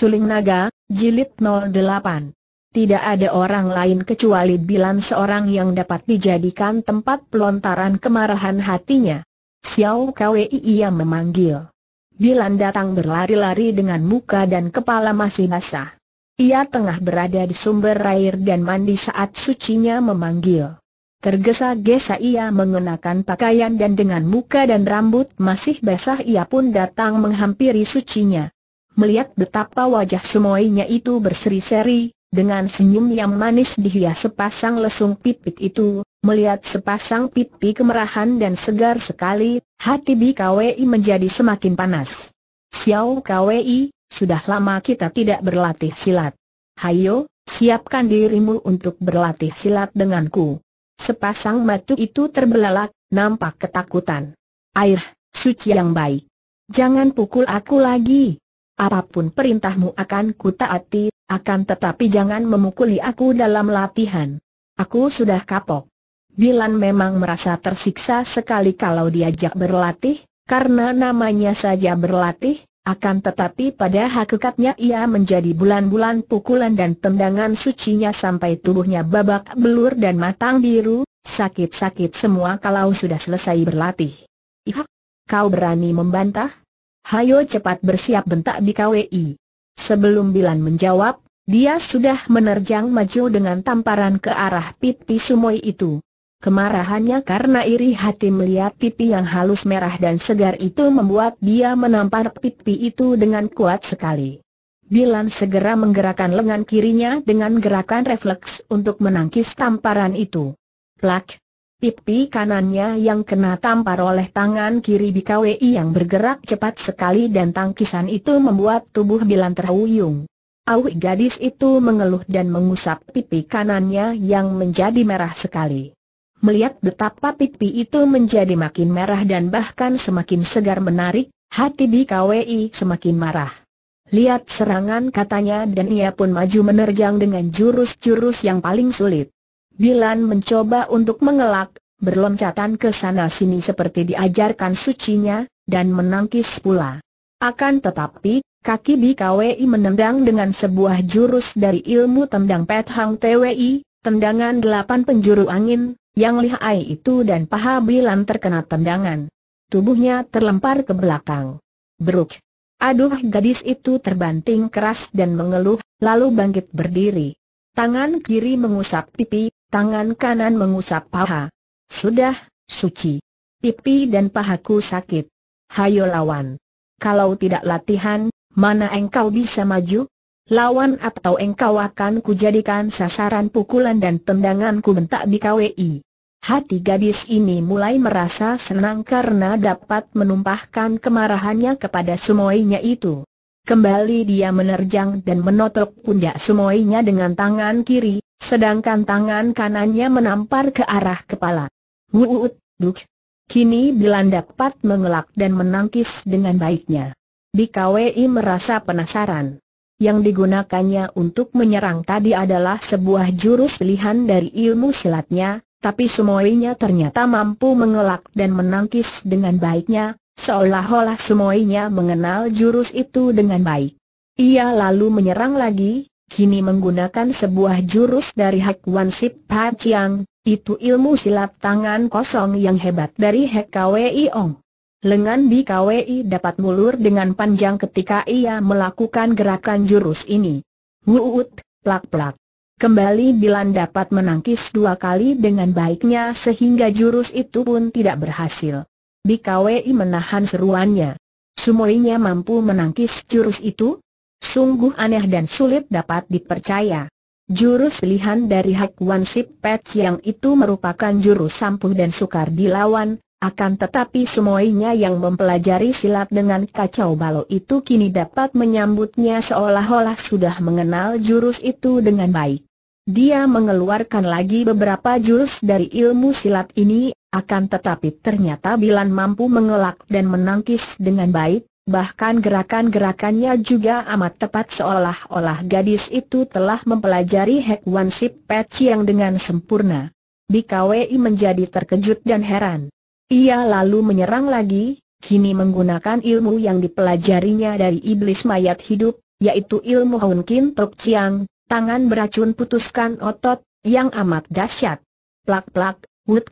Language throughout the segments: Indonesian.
Suling Naga, Jilid 08. Tidak ada orang lain kecuali Bilan seorang yang dapat dijadikan tempat pelontaran kemarahan hatinya. Xiao Kwei ia memanggil. Bilan datang berlari-lari dengan muka dan kepala masih basah. Ia tengah berada di sumber air dan mandi saat sucinya memanggil. Tergesa-gesa ia mengenakan pakaian dan dengan muka dan rambut masih basah ia pun datang menghampiri sucinya melihat betapa wajah semuanya itu berseri-seri, dengan senyum yang manis dihias sepasang lesung pipit itu, melihat sepasang pipi kemerahan dan segar sekali, hati bi kwei menjadi semakin panas. Xiao KWI, sudah lama kita tidak berlatih silat. Hayo, siapkan dirimu untuk berlatih silat denganku. Sepasang matu itu terbelalak, nampak ketakutan. Air, suci yang baik. Jangan pukul aku lagi, apapun perintahmu akan kutaati, akan tetapi jangan memukuli aku dalam latihan. Aku sudah kapok. Dilan memang merasa tersiksa sekali kalau diajak berlatih, karena namanya saja berlatih, akan tetapi pada hakikatnya ia menjadi bulan-bulan pukulan dan tendangan sucinya sampai tubuhnya babak belur dan matang biru, sakit-sakit semua kalau sudah selesai berlatih. Ihak, kau berani membantah? hayo cepat bersiap bentak BKWI. Sebelum Bilan menjawab, dia sudah menerjang maju dengan tamparan ke arah pipi sumoi itu. Kemarahannya karena iri hati melihat pipi yang halus merah dan segar itu membuat dia menampar pipi itu dengan kuat sekali. Bilan segera menggerakkan lengan kirinya dengan gerakan refleks untuk menangkis tamparan itu. Plak, Pipi kanannya yang kena tampar oleh tangan kiri BKWI yang bergerak cepat sekali dan tangkisan itu membuat tubuh Bilan terhuyung. Awi gadis itu mengeluh dan mengusap pipi kanannya yang menjadi merah sekali. Melihat betapa pipi itu menjadi makin merah dan bahkan semakin segar menarik, hati BKWI semakin marah. Lihat serangan katanya dan ia pun maju menerjang dengan jurus-jurus yang paling sulit. Bilan mencoba untuk mengelak, berloncatan ke sana-sini seperti diajarkan sucinya, dan menangkis pula. Akan tetapi, kaki BKWI menendang dengan sebuah jurus dari ilmu tendang Pet Hang TWI, tendangan delapan penjuru angin, yang lihai itu dan paha Bilan terkena tendangan. Tubuhnya terlempar ke belakang. Beruk. Aduh gadis itu terbanting keras dan mengeluh, lalu bangkit berdiri. Tangan kiri mengusap pipi, Tangan kanan mengusap paha. Sudah, suci. Pipi dan pahaku sakit. Hayo lawan. Kalau tidak latihan, mana engkau bisa maju? Lawan atau engkau akan kujadikan sasaran pukulan dan tendanganku bentak di KWI. Hati gadis ini mulai merasa senang karena dapat menumpahkan kemarahannya kepada semuanya itu. Kembali dia menerjang dan menotok pundak semuanya dengan tangan kiri, Sedangkan tangan kanannya menampar ke arah kepala. Wuut, duk. Kini Bilandak Pat mengelak dan menangkis dengan baiknya. BKWI merasa penasaran. Yang digunakannya untuk menyerang tadi adalah sebuah jurus pilihan dari ilmu silatnya, tapi semuanya ternyata mampu mengelak dan menangkis dengan baiknya, seolah-olah semuanya mengenal jurus itu dengan baik. Ia lalu menyerang lagi, kini menggunakan sebuah jurus dari Hek Wan Sip Pa Chiang, itu ilmu silat tangan kosong yang hebat dari Hek Kwei Ong. Lengan KWI dapat mulur dengan panjang ketika ia melakukan gerakan jurus ini. Wuut, plak-plak. Kembali Bilan dapat menangkis dua kali dengan baiknya sehingga jurus itu pun tidak berhasil. KWI menahan seruannya. Sumoinya mampu menangkis jurus itu, sungguh aneh dan sulit dapat dipercaya. Jurus pilihan dari Hak Wan Sip Pet yang itu merupakan jurus sampuh dan sukar dilawan, akan tetapi semuanya yang mempelajari silat dengan kacau balau itu kini dapat menyambutnya seolah-olah sudah mengenal jurus itu dengan baik. Dia mengeluarkan lagi beberapa jurus dari ilmu silat ini, akan tetapi ternyata Bilan mampu mengelak dan menangkis dengan baik, bahkan gerakan-gerakannya juga amat tepat seolah-olah gadis itu telah mempelajari Hek Wan Sip Pech yang dengan sempurna. Bikawei menjadi terkejut dan heran. Ia lalu menyerang lagi, kini menggunakan ilmu yang dipelajarinya dari iblis mayat hidup, yaitu ilmu Hun Kin Tok Chiang, tangan beracun putuskan otot, yang amat dahsyat. Plak-plak, Wut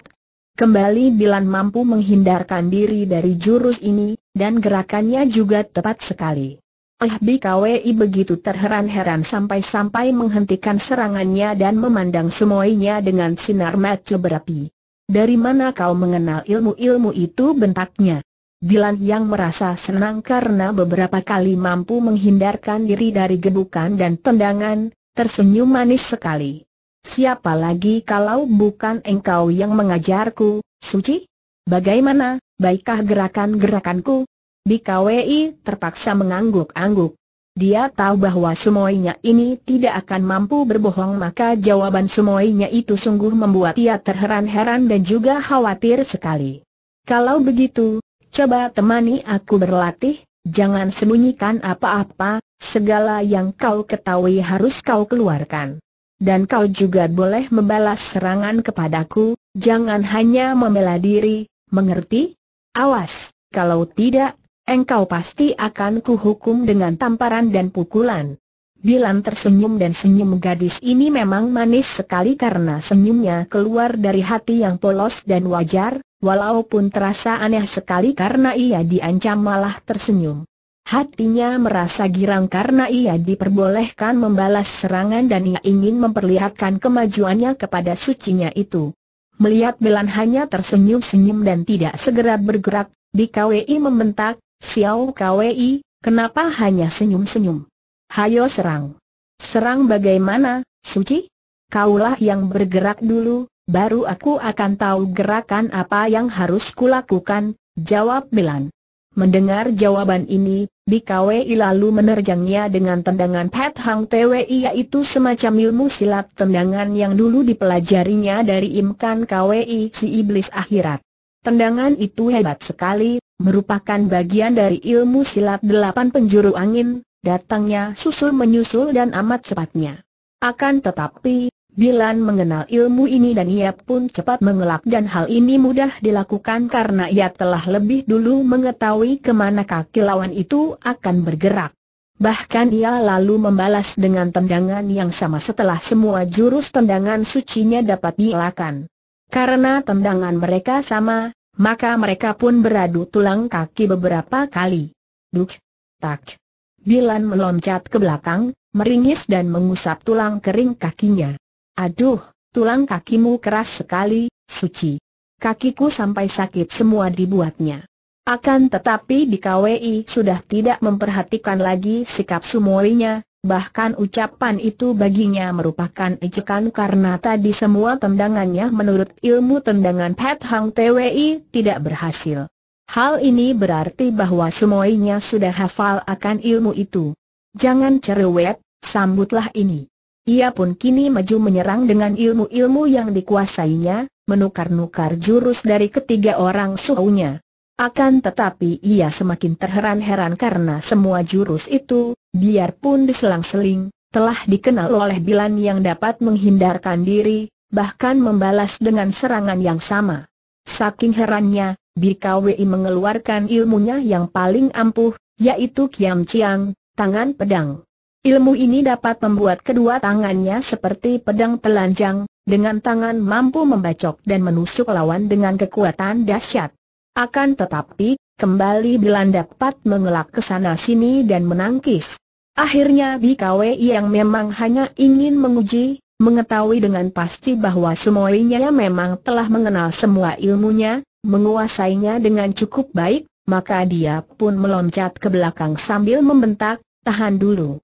Kembali Bilan mampu menghindarkan diri dari jurus ini, dan gerakannya juga tepat sekali. Eh ah, BKWI begitu terheran-heran sampai-sampai menghentikan serangannya dan memandang semuanya dengan sinar mata berapi. Dari mana kau mengenal ilmu-ilmu itu bentaknya? Bilan yang merasa senang karena beberapa kali mampu menghindarkan diri dari gebukan dan tendangan, tersenyum manis sekali. Siapa lagi kalau bukan engkau yang mengajarku, suci? Bagaimana, baikkah gerakan-gerakanku? Bikawi terpaksa mengangguk-angguk. Dia tahu bahwa semuanya ini tidak akan mampu berbohong maka jawaban semuanya itu sungguh membuat ia terheran-heran dan juga khawatir sekali. Kalau begitu, coba temani aku berlatih, jangan sembunyikan apa-apa, segala yang kau ketahui harus kau keluarkan dan kau juga boleh membalas serangan kepadaku, jangan hanya membela diri, mengerti? Awas, kalau tidak, engkau pasti akan kuhukum dengan tamparan dan pukulan. Bilan tersenyum dan senyum gadis ini memang manis sekali karena senyumnya keluar dari hati yang polos dan wajar, walaupun terasa aneh sekali karena ia diancam malah tersenyum. Hatinya merasa girang karena ia diperbolehkan membalas serangan dan ia ingin memperlihatkan kemajuannya kepada sucinya itu. Melihat Belan hanya tersenyum-senyum dan tidak segera bergerak, di KWI membentak, Xiao KWI, kenapa hanya senyum-senyum? Hayo serang. Serang bagaimana, Suci? Kaulah yang bergerak dulu, baru aku akan tahu gerakan apa yang harus kulakukan, jawab Belan. Mendengar jawaban ini, Bikawi lalu menerjangnya dengan tendangan Pat Hang TWI yaitu semacam ilmu silat tendangan yang dulu dipelajarinya dari Imkan KWI si Iblis Akhirat. Tendangan itu hebat sekali, merupakan bagian dari ilmu silat delapan penjuru angin, datangnya susul menyusul dan amat cepatnya. Akan tetapi, Bilan mengenal ilmu ini dan ia pun cepat mengelak dan hal ini mudah dilakukan karena ia telah lebih dulu mengetahui kemana kaki lawan itu akan bergerak. Bahkan ia lalu membalas dengan tendangan yang sama setelah semua jurus tendangan sucinya dapat dielakkan. Karena tendangan mereka sama, maka mereka pun beradu tulang kaki beberapa kali. Duk, tak. Bilan meloncat ke belakang, meringis dan mengusap tulang kering kakinya. Aduh, tulang kakimu keras sekali, suci. Kakiku sampai sakit semua dibuatnya. Akan tetapi di KWI sudah tidak memperhatikan lagi sikap Sumoinya, bahkan ucapan itu baginya merupakan ejekan karena tadi semua tendangannya menurut ilmu tendangan Pat Hang TWI tidak berhasil. Hal ini berarti bahwa Sumoinya sudah hafal akan ilmu itu. Jangan cerewet, sambutlah ini. Ia pun kini maju menyerang dengan ilmu-ilmu yang dikuasainya, menukar-nukar jurus dari ketiga orang suhunya. Akan tetapi ia semakin terheran-heran karena semua jurus itu, biarpun diselang-seling, telah dikenal oleh Bilan yang dapat menghindarkan diri, bahkan membalas dengan serangan yang sama. Saking herannya, BKWI mengeluarkan ilmunya yang paling ampuh, yaitu Kiam Chiang, tangan pedang. Ilmu ini dapat membuat kedua tangannya seperti pedang telanjang, dengan tangan mampu membacok dan menusuk lawan dengan kekuatan dahsyat. Akan tetapi, kembali Bilan dapat mengelak ke sana sini dan menangkis. Akhirnya Bikawe yang memang hanya ingin menguji, mengetahui dengan pasti bahwa semuanya memang telah mengenal semua ilmunya, menguasainya dengan cukup baik, maka dia pun meloncat ke belakang sambil membentak, tahan dulu.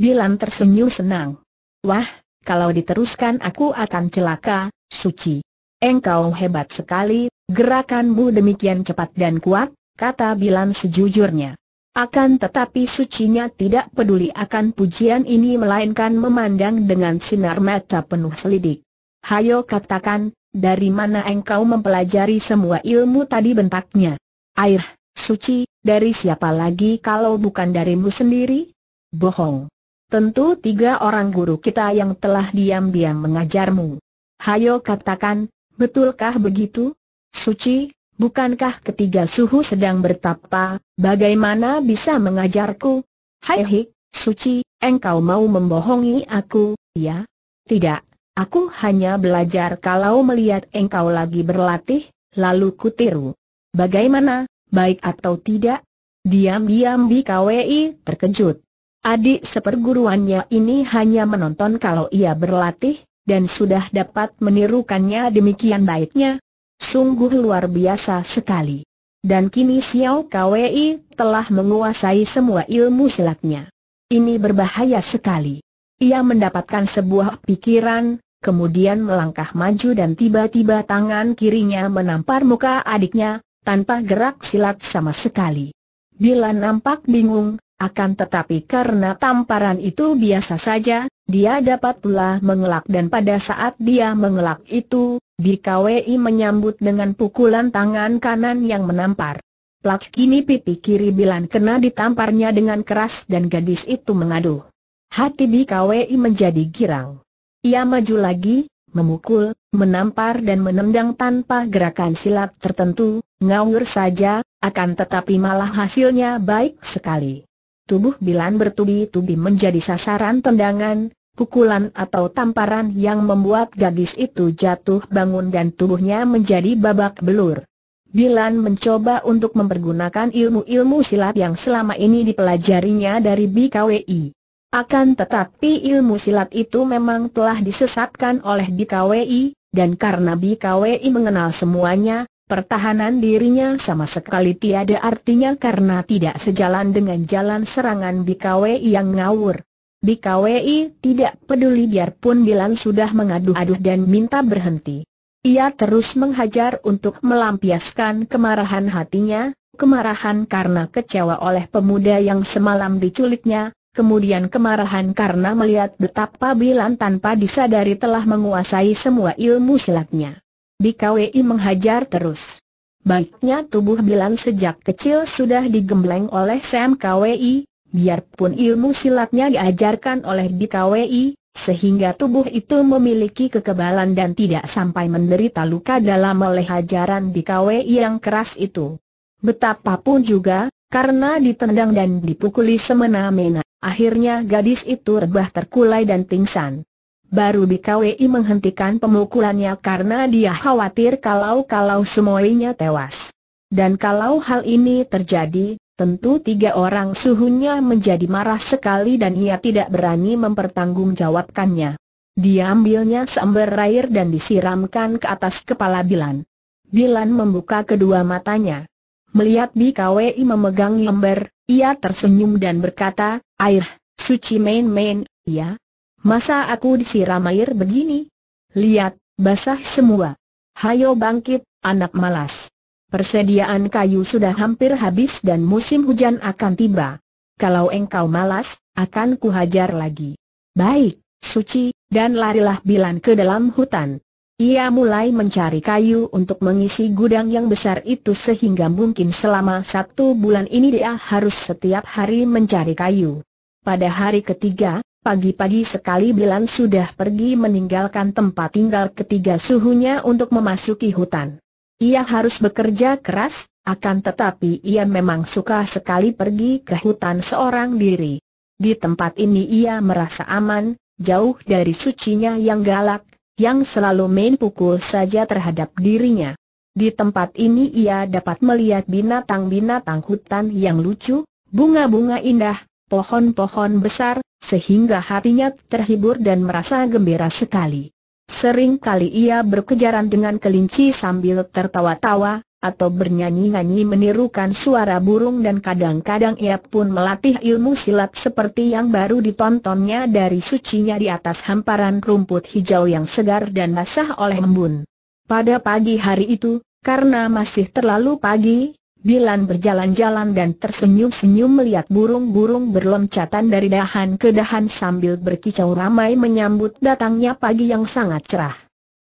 Bilan tersenyum senang. Wah, kalau diteruskan aku akan celaka, Suci. Engkau hebat sekali, gerakanmu demikian cepat dan kuat, kata Bilan sejujurnya. Akan tetapi sucinya tidak peduli akan pujian ini melainkan memandang dengan sinar mata penuh selidik. Hayo katakan, dari mana engkau mempelajari semua ilmu tadi bentaknya? Air, suci, dari siapa lagi kalau bukan darimu sendiri? Bohong. Tentu tiga orang guru kita yang telah diam-diam mengajarmu. Hayo katakan, betulkah begitu? Suci, bukankah ketiga suhu sedang bertapa, bagaimana bisa mengajarku? Hai hik, suci, engkau mau membohongi aku, ya? Tidak, aku hanya belajar kalau melihat engkau lagi berlatih, lalu kutiru. Bagaimana, baik atau tidak? Diam-diam BKWI terkejut. Adik seperguruannya ini hanya menonton kalau ia berlatih, dan sudah dapat menirukannya demikian baiknya. Sungguh luar biasa sekali. Dan kini Xiao Kwei telah menguasai semua ilmu silatnya. Ini berbahaya sekali. Ia mendapatkan sebuah pikiran, kemudian melangkah maju dan tiba-tiba tangan kirinya menampar muka adiknya, tanpa gerak silat sama sekali. Bila nampak bingung, akan tetapi karena tamparan itu biasa saja, dia dapat pula mengelak dan pada saat dia mengelak itu, BKWI menyambut dengan pukulan tangan kanan yang menampar. Plak kini pipi kiri Bilan kena ditamparnya dengan keras dan gadis itu mengaduh. Hati BKWI menjadi girang. Ia maju lagi, memukul, menampar dan menendang tanpa gerakan silat tertentu, ngawur saja, akan tetapi malah hasilnya baik sekali tubuh Bilan bertubi-tubi menjadi sasaran tendangan, pukulan atau tamparan yang membuat gadis itu jatuh bangun dan tubuhnya menjadi babak belur. Bilan mencoba untuk mempergunakan ilmu-ilmu silat yang selama ini dipelajarinya dari BKWI. Akan tetapi ilmu silat itu memang telah disesatkan oleh BKWI, dan karena BKWI mengenal semuanya, Pertahanan dirinya sama sekali tiada artinya karena tidak sejalan dengan jalan serangan BKWI yang ngawur. BKWI tidak peduli biarpun Dilan sudah mengadu-adu dan minta berhenti. Ia terus menghajar untuk melampiaskan kemarahan hatinya, kemarahan karena kecewa oleh pemuda yang semalam diculiknya, kemudian kemarahan karena melihat betapa Bilan tanpa disadari telah menguasai semua ilmu silatnya. Bikawi menghajar terus. Baiknya tubuh Bilan sejak kecil sudah digembleng oleh Sam KWI, biarpun ilmu silatnya diajarkan oleh Bikawi, sehingga tubuh itu memiliki kekebalan dan tidak sampai menderita luka dalam oleh hajaran Bikawi yang keras itu. Betapapun juga, karena ditendang dan dipukuli semena-mena, akhirnya gadis itu rebah terkulai dan pingsan. Baru BKWI menghentikan pemukulannya karena dia khawatir kalau-kalau semuanya tewas. Dan kalau hal ini terjadi, tentu tiga orang suhunya menjadi marah sekali dan ia tidak berani mempertanggungjawabkannya. Dia ambilnya seember air dan disiramkan ke atas kepala Bilan. Bilan membuka kedua matanya. Melihat BKWI memegang ember, ia tersenyum dan berkata, air, suci main-main, ya, Masa aku disiram air begini? Lihat, basah semua. Hayo bangkit, anak malas. Persediaan kayu sudah hampir habis dan musim hujan akan tiba. Kalau engkau malas, akan kuhajar lagi. Baik, suci, dan larilah Bilan ke dalam hutan. Ia mulai mencari kayu untuk mengisi gudang yang besar itu sehingga mungkin selama satu bulan ini dia harus setiap hari mencari kayu. Pada hari ketiga, Pagi-pagi sekali Bilan sudah pergi meninggalkan tempat tinggal ketiga suhunya untuk memasuki hutan. Ia harus bekerja keras, akan tetapi ia memang suka sekali pergi ke hutan seorang diri. Di tempat ini ia merasa aman, jauh dari sucinya yang galak, yang selalu main pukul saja terhadap dirinya. Di tempat ini ia dapat melihat binatang-binatang hutan yang lucu, bunga-bunga indah, pohon-pohon besar, sehingga hatinya terhibur dan merasa gembira sekali. Sering kali ia berkejaran dengan kelinci sambil tertawa-tawa, atau bernyanyi-nyanyi menirukan suara burung dan kadang-kadang ia pun melatih ilmu silat seperti yang baru ditontonnya dari sucinya di atas hamparan rumput hijau yang segar dan basah oleh embun. Pada pagi hari itu, karena masih terlalu pagi, Bilan berjalan-jalan dan tersenyum-senyum melihat burung-burung berloncatan dari dahan ke dahan sambil berkicau ramai menyambut datangnya pagi yang sangat cerah.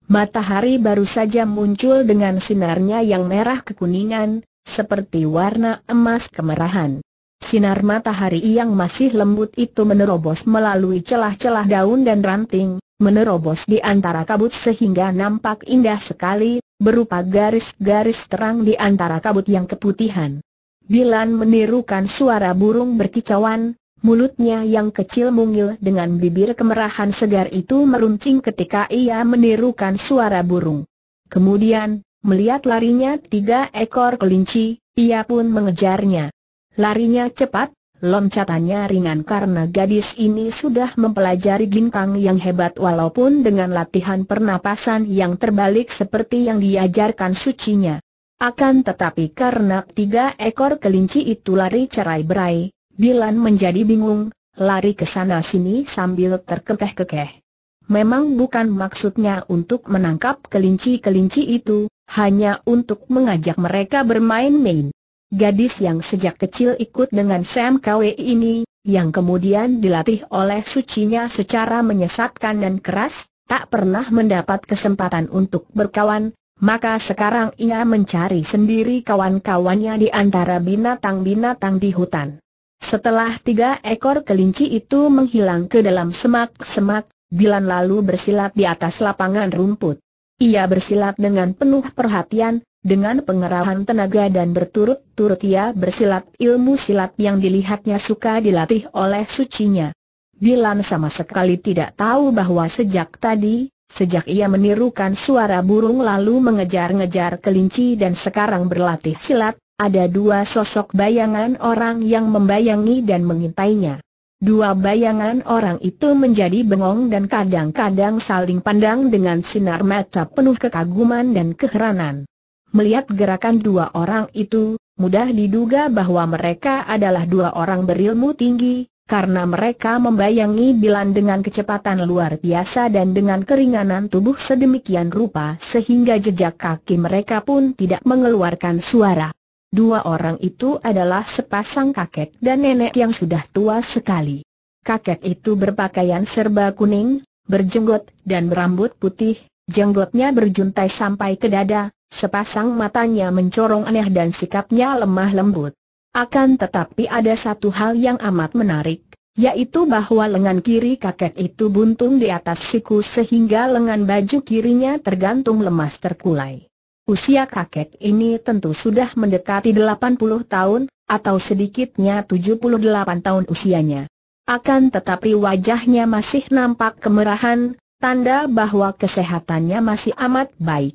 Matahari baru saja muncul dengan sinarnya yang merah kekuningan, seperti warna emas kemerahan. Sinar matahari yang masih lembut itu menerobos melalui celah-celah daun dan ranting, menerobos di antara kabut sehingga nampak indah sekali, berupa garis-garis terang di antara kabut yang keputihan. Bilan menirukan suara burung berkicauan, mulutnya yang kecil mungil dengan bibir kemerahan segar itu meruncing ketika ia menirukan suara burung. Kemudian, melihat larinya tiga ekor kelinci, ia pun mengejarnya. Larinya cepat, Loncatannya ringan karena gadis ini sudah mempelajari ginkang yang hebat walaupun dengan latihan pernapasan yang terbalik seperti yang diajarkan sucinya. Akan tetapi karena tiga ekor kelinci itu lari cerai berai, Dilan menjadi bingung, lari ke sana sini sambil terkekeh-kekeh. Memang bukan maksudnya untuk menangkap kelinci-kelinci itu, hanya untuk mengajak mereka bermain-main. Gadis yang sejak kecil ikut dengan Sam Kwe ini, yang kemudian dilatih oleh sucinya secara menyesatkan dan keras, tak pernah mendapat kesempatan untuk berkawan, maka sekarang ia mencari sendiri kawan-kawannya di antara binatang-binatang di hutan. Setelah tiga ekor kelinci itu menghilang ke dalam semak-semak, Bilan lalu bersilat di atas lapangan rumput. Ia bersilat dengan penuh perhatian, dengan pengerahan tenaga dan berturut-turut ia bersilat ilmu silat yang dilihatnya suka dilatih oleh sucinya. Bilang sama sekali tidak tahu bahwa sejak tadi, sejak ia menirukan suara burung lalu mengejar-ngejar kelinci dan sekarang berlatih silat, ada dua sosok bayangan orang yang membayangi dan mengintainya. Dua bayangan orang itu menjadi bengong dan kadang-kadang saling pandang dengan sinar mata penuh kekaguman dan keheranan. Melihat gerakan dua orang itu, mudah diduga bahwa mereka adalah dua orang berilmu tinggi, karena mereka membayangi Bilan dengan kecepatan luar biasa dan dengan keringanan tubuh sedemikian rupa sehingga jejak kaki mereka pun tidak mengeluarkan suara. Dua orang itu adalah sepasang kakek dan nenek yang sudah tua sekali. Kakek itu berpakaian serba kuning, berjenggot, dan berambut putih, jenggotnya berjuntai sampai ke dada, Sepasang matanya mencorong aneh dan sikapnya lemah lembut. Akan tetapi ada satu hal yang amat menarik, yaitu bahwa lengan kiri kakek itu buntung di atas siku sehingga lengan baju kirinya tergantung lemas terkulai. Usia kakek ini tentu sudah mendekati 80 tahun, atau sedikitnya 78 tahun usianya. Akan tetapi wajahnya masih nampak kemerahan, tanda bahwa kesehatannya masih amat baik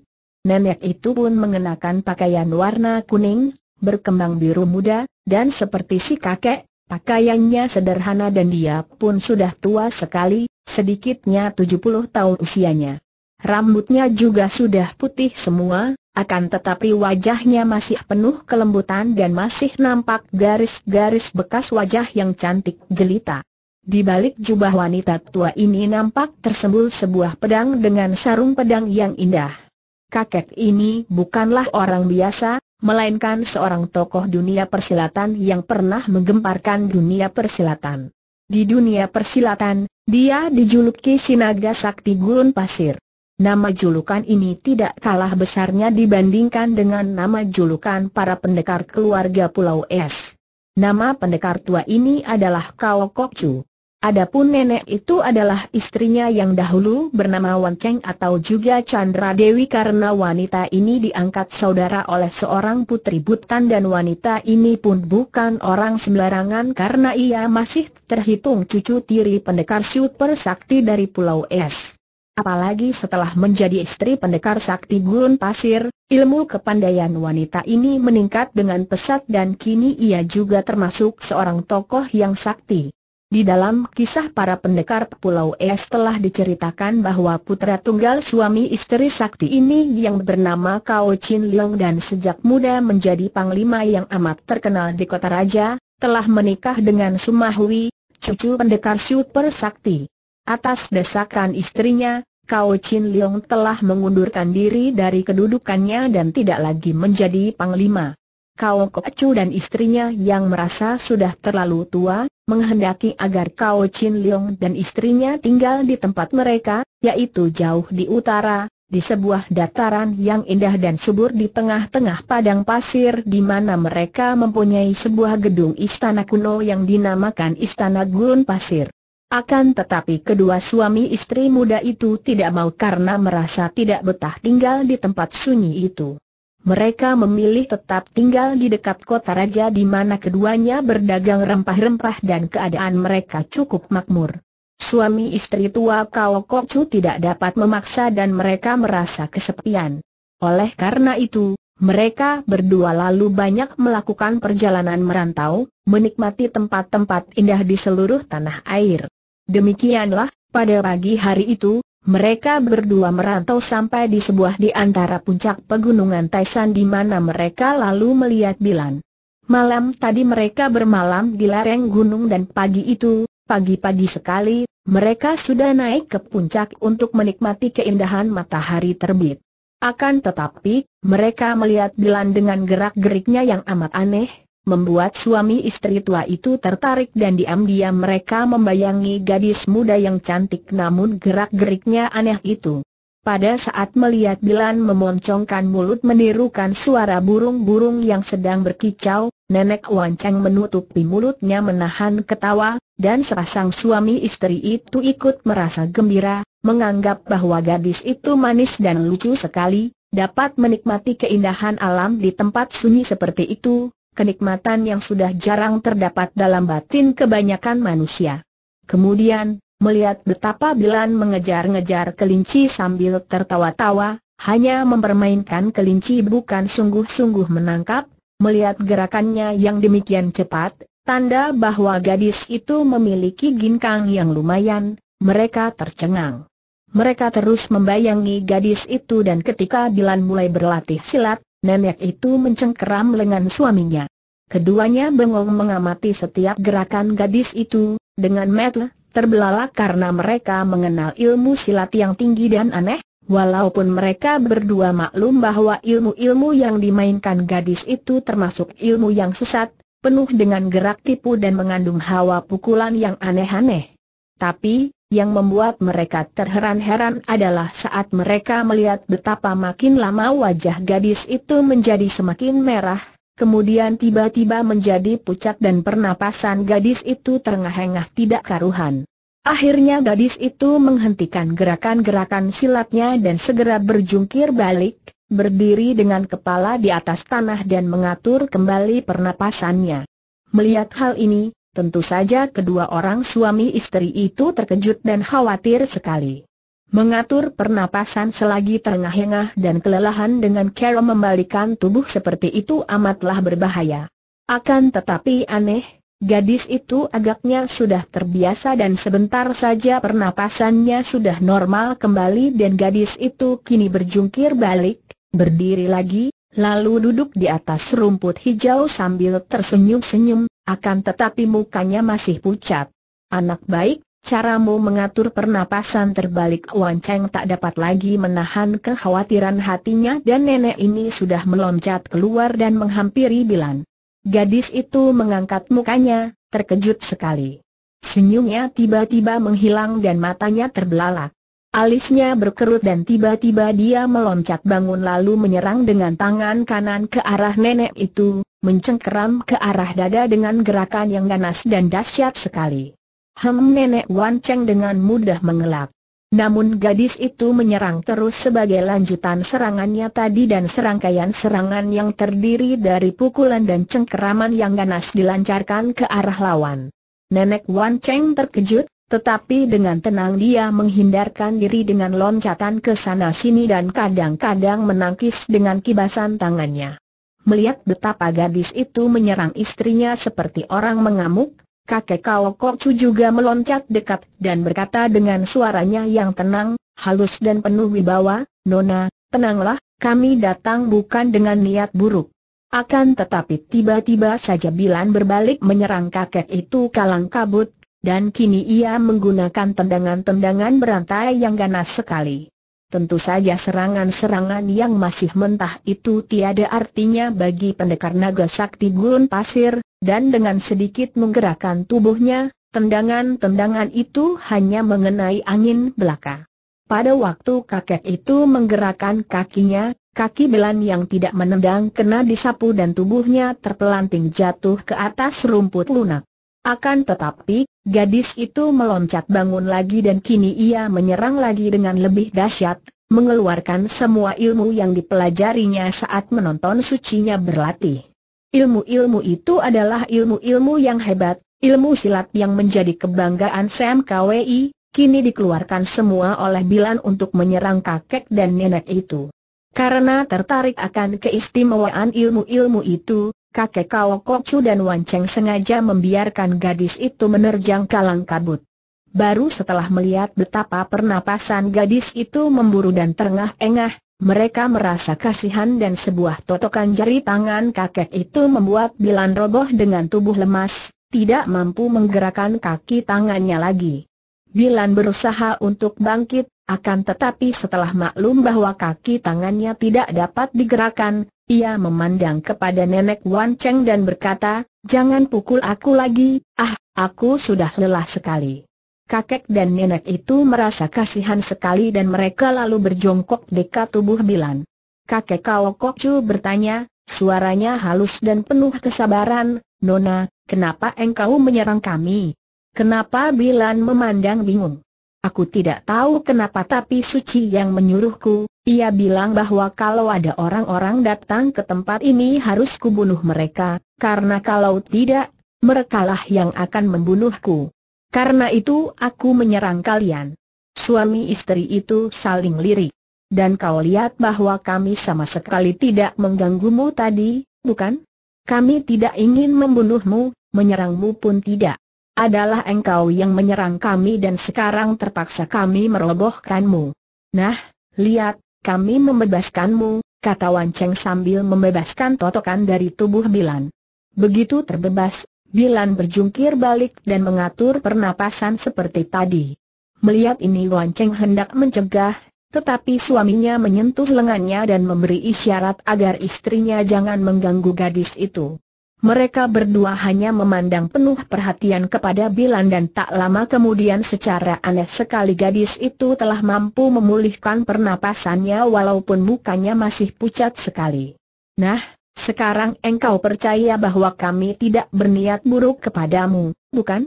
nenek itu pun mengenakan pakaian warna kuning, berkembang biru muda, dan seperti si kakek, pakaiannya sederhana dan dia pun sudah tua sekali, sedikitnya 70 tahun usianya. Rambutnya juga sudah putih semua, akan tetapi wajahnya masih penuh kelembutan dan masih nampak garis-garis bekas wajah yang cantik jelita. Di balik jubah wanita tua ini nampak tersembul sebuah pedang dengan sarung pedang yang indah kakek ini bukanlah orang biasa, melainkan seorang tokoh dunia persilatan yang pernah menggemparkan dunia persilatan. Di dunia persilatan, dia dijuluki Sinaga Sakti Gurun Pasir. Nama julukan ini tidak kalah besarnya dibandingkan dengan nama julukan para pendekar keluarga Pulau Es. Nama pendekar tua ini adalah Kao Chu. Adapun nenek itu adalah istrinya yang dahulu bernama Wan Cheng atau juga Chandra Dewi karena wanita ini diangkat saudara oleh seorang putri Butan dan wanita ini pun bukan orang sembarangan karena ia masih terhitung cucu tiri pendekar super sakti dari Pulau Es. Apalagi setelah menjadi istri pendekar sakti gurun pasir, ilmu kepandaian wanita ini meningkat dengan pesat dan kini ia juga termasuk seorang tokoh yang sakti. Di dalam kisah para pendekar Pulau Es telah diceritakan bahwa putra tunggal suami istri sakti ini yang bernama Kao Chin Leong dan sejak muda menjadi panglima yang amat terkenal di kota raja, telah menikah dengan Sumahui, cucu pendekar super sakti. Atas desakan istrinya, Kao Chin Leong telah mengundurkan diri dari kedudukannya dan tidak lagi menjadi panglima. Kau Kocu dan istrinya yang merasa sudah terlalu tua, menghendaki agar Kau Chin Leong dan istrinya tinggal di tempat mereka, yaitu jauh di utara, di sebuah dataran yang indah dan subur di tengah-tengah padang pasir di mana mereka mempunyai sebuah gedung istana kuno yang dinamakan Istana Gurun Pasir. Akan tetapi kedua suami istri muda itu tidak mau karena merasa tidak betah tinggal di tempat sunyi itu mereka memilih tetap tinggal di dekat kota raja di mana keduanya berdagang rempah-rempah dan keadaan mereka cukup makmur. Suami istri tua Kao Kokcu tidak dapat memaksa dan mereka merasa kesepian. Oleh karena itu, mereka berdua lalu banyak melakukan perjalanan merantau, menikmati tempat-tempat indah di seluruh tanah air. Demikianlah, pada pagi hari itu, mereka berdua merantau sampai di sebuah di antara puncak pegunungan Taisan di mana mereka lalu melihat Bilan. Malam tadi mereka bermalam di lereng gunung dan pagi itu, pagi-pagi sekali, mereka sudah naik ke puncak untuk menikmati keindahan matahari terbit. Akan tetapi, mereka melihat Bilan dengan gerak-geriknya yang amat aneh, membuat suami istri tua itu tertarik dan diam-diam mereka membayangi gadis muda yang cantik namun gerak-geriknya aneh itu. Pada saat melihat Bilan memoncongkan mulut menirukan suara burung-burung yang sedang berkicau, Nenek Wancang menutupi mulutnya menahan ketawa, dan serasang suami istri itu ikut merasa gembira, menganggap bahwa gadis itu manis dan lucu sekali, dapat menikmati keindahan alam di tempat sunyi seperti itu, kenikmatan yang sudah jarang terdapat dalam batin kebanyakan manusia. Kemudian, melihat betapa Bilan mengejar-ngejar kelinci sambil tertawa-tawa, hanya mempermainkan kelinci bukan sungguh-sungguh menangkap, melihat gerakannya yang demikian cepat, tanda bahwa gadis itu memiliki ginkang yang lumayan, mereka tercengang. Mereka terus membayangi gadis itu dan ketika Dilan mulai berlatih silat, nenek itu mencengkeram lengan suaminya. Keduanya bengong mengamati setiap gerakan gadis itu, dengan metel, terbelalak karena mereka mengenal ilmu silat yang tinggi dan aneh, walaupun mereka berdua maklum bahwa ilmu-ilmu yang dimainkan gadis itu termasuk ilmu yang sesat, penuh dengan gerak tipu dan mengandung hawa pukulan yang aneh-aneh. Tapi, yang membuat mereka terheran-heran adalah saat mereka melihat betapa makin lama wajah gadis itu menjadi semakin merah, kemudian tiba-tiba menjadi pucat dan pernapasan gadis itu terengah-engah tidak karuhan. Akhirnya gadis itu menghentikan gerakan-gerakan silatnya dan segera berjungkir balik, berdiri dengan kepala di atas tanah dan mengatur kembali pernapasannya. Melihat hal ini, Tentu saja kedua orang suami istri itu terkejut dan khawatir sekali. Mengatur pernapasan selagi terengah-engah dan kelelahan dengan Carol membalikan tubuh seperti itu amatlah berbahaya. Akan tetapi aneh, gadis itu agaknya sudah terbiasa dan sebentar saja pernapasannya sudah normal kembali dan gadis itu kini berjungkir balik, berdiri lagi, Lalu duduk di atas rumput hijau sambil tersenyum-senyum, akan tetapi mukanya masih pucat. Anak baik, caramu mengatur pernapasan terbalik Wan Cheng tak dapat lagi menahan kekhawatiran hatinya dan nenek ini sudah meloncat keluar dan menghampiri Bilan. Gadis itu mengangkat mukanya, terkejut sekali. Senyumnya tiba-tiba menghilang dan matanya terbelalak. Alisnya berkerut dan tiba-tiba dia meloncat bangun lalu menyerang dengan tangan kanan ke arah nenek itu, mencengkeram ke arah dada dengan gerakan yang ganas dan dahsyat sekali. Hem nenek Wan Cheng dengan mudah mengelak. Namun gadis itu menyerang terus sebagai lanjutan serangannya tadi dan serangkaian serangan yang terdiri dari pukulan dan cengkeraman yang ganas dilancarkan ke arah lawan. Nenek Wan Cheng terkejut, tetapi dengan tenang dia menghindarkan diri dengan loncatan ke sana sini dan kadang-kadang menangkis dengan kibasan tangannya. Melihat betapa gadis itu menyerang istrinya seperti orang mengamuk, kakek Kao Chu juga meloncat dekat dan berkata dengan suaranya yang tenang, halus dan penuh wibawa, Nona, tenanglah, kami datang bukan dengan niat buruk. Akan tetapi tiba-tiba saja Bilan berbalik menyerang kakek itu kalang kabut, dan kini ia menggunakan tendangan-tendangan berantai yang ganas sekali. Tentu saja serangan-serangan yang masih mentah itu tiada artinya bagi pendekar naga sakti gurun pasir, dan dengan sedikit menggerakkan tubuhnya, tendangan-tendangan itu hanya mengenai angin belaka. Pada waktu kakek itu menggerakkan kakinya, kaki Belan yang tidak menendang kena disapu dan tubuhnya terpelanting jatuh ke atas rumput lunak. Akan tetapi, Gadis itu meloncat bangun lagi dan kini ia menyerang lagi dengan lebih dahsyat, mengeluarkan semua ilmu yang dipelajarinya saat menonton sucinya berlatih. Ilmu-ilmu itu adalah ilmu-ilmu yang hebat, ilmu silat yang menjadi kebanggaan Sam KWI, kini dikeluarkan semua oleh Bilan untuk menyerang kakek dan nenek itu. Karena tertarik akan keistimewaan ilmu-ilmu itu, kakek Kao Kocu dan Wan Cheng sengaja membiarkan gadis itu menerjang kalang kabut. Baru setelah melihat betapa pernapasan gadis itu memburu dan terengah-engah, mereka merasa kasihan dan sebuah totokan jari tangan kakek itu membuat Bilan roboh dengan tubuh lemas, tidak mampu menggerakkan kaki tangannya lagi. Bilan berusaha untuk bangkit, akan tetapi setelah maklum bahwa kaki tangannya tidak dapat digerakkan, ia memandang kepada nenek Wan Cheng dan berkata, Jangan pukul aku lagi, ah, aku sudah lelah sekali. Kakek dan nenek itu merasa kasihan sekali dan mereka lalu berjongkok dekat tubuh Bilan. Kakek Kao Chu bertanya, suaranya halus dan penuh kesabaran, Nona, kenapa engkau menyerang kami? Kenapa Bilan memandang bingung? Aku tidak tahu kenapa tapi Suci yang menyuruhku, ia bilang bahwa kalau ada orang-orang datang ke tempat ini harus kubunuh mereka, karena kalau tidak, merekalah yang akan membunuhku. Karena itu aku menyerang kalian. Suami istri itu saling lirik. Dan kau lihat bahwa kami sama sekali tidak mengganggumu tadi, bukan? Kami tidak ingin membunuhmu, menyerangmu pun tidak adalah engkau yang menyerang kami dan sekarang terpaksa kami merobohkanmu. Nah, lihat, kami membebaskanmu, kata Wan Cheng sambil membebaskan totokan dari tubuh Bilan. Begitu terbebas, Bilan berjungkir balik dan mengatur pernapasan seperti tadi. Melihat ini Wan Cheng hendak mencegah, tetapi suaminya menyentuh lengannya dan memberi isyarat agar istrinya jangan mengganggu gadis itu mereka berdua hanya memandang penuh perhatian kepada Bilan dan tak lama kemudian secara aneh sekali gadis itu telah mampu memulihkan pernapasannya walaupun mukanya masih pucat sekali. Nah, sekarang engkau percaya bahwa kami tidak berniat buruk kepadamu, bukan?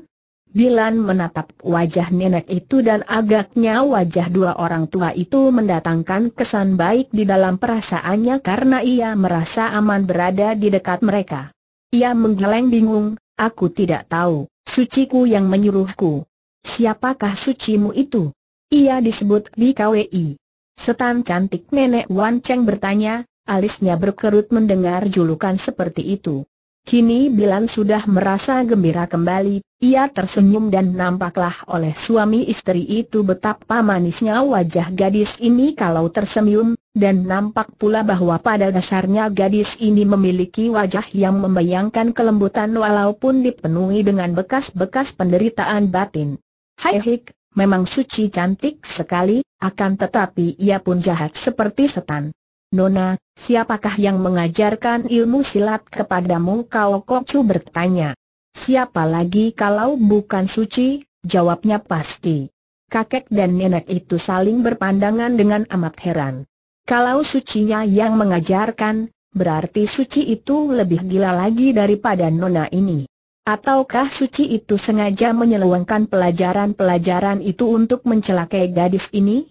Bilan menatap wajah nenek itu dan agaknya wajah dua orang tua itu mendatangkan kesan baik di dalam perasaannya karena ia merasa aman berada di dekat mereka. Ia menggeleng bingung, aku tidak tahu, suciku yang menyuruhku. Siapakah sucimu itu? Ia disebut BKWI. Setan cantik nenek Wan Cheng bertanya, alisnya berkerut mendengar julukan seperti itu. Kini Bilan sudah merasa gembira kembali, ia tersenyum dan nampaklah oleh suami istri itu betapa manisnya wajah gadis ini kalau tersenyum, dan nampak pula bahwa pada dasarnya gadis ini memiliki wajah yang membayangkan kelembutan walaupun dipenuhi dengan bekas-bekas penderitaan batin. Hai Hik, memang suci cantik sekali, akan tetapi ia pun jahat seperti setan. Nona, siapakah yang mengajarkan ilmu silat kepadamu Kau kok Kokcu bertanya. Siapa lagi kalau bukan suci, jawabnya pasti. Kakek dan nenek itu saling berpandangan dengan amat heran. Kalau sucinya yang mengajarkan, berarti suci itu lebih gila lagi daripada nona ini. Ataukah suci itu sengaja menyeluangkan pelajaran-pelajaran itu untuk mencelakai gadis ini?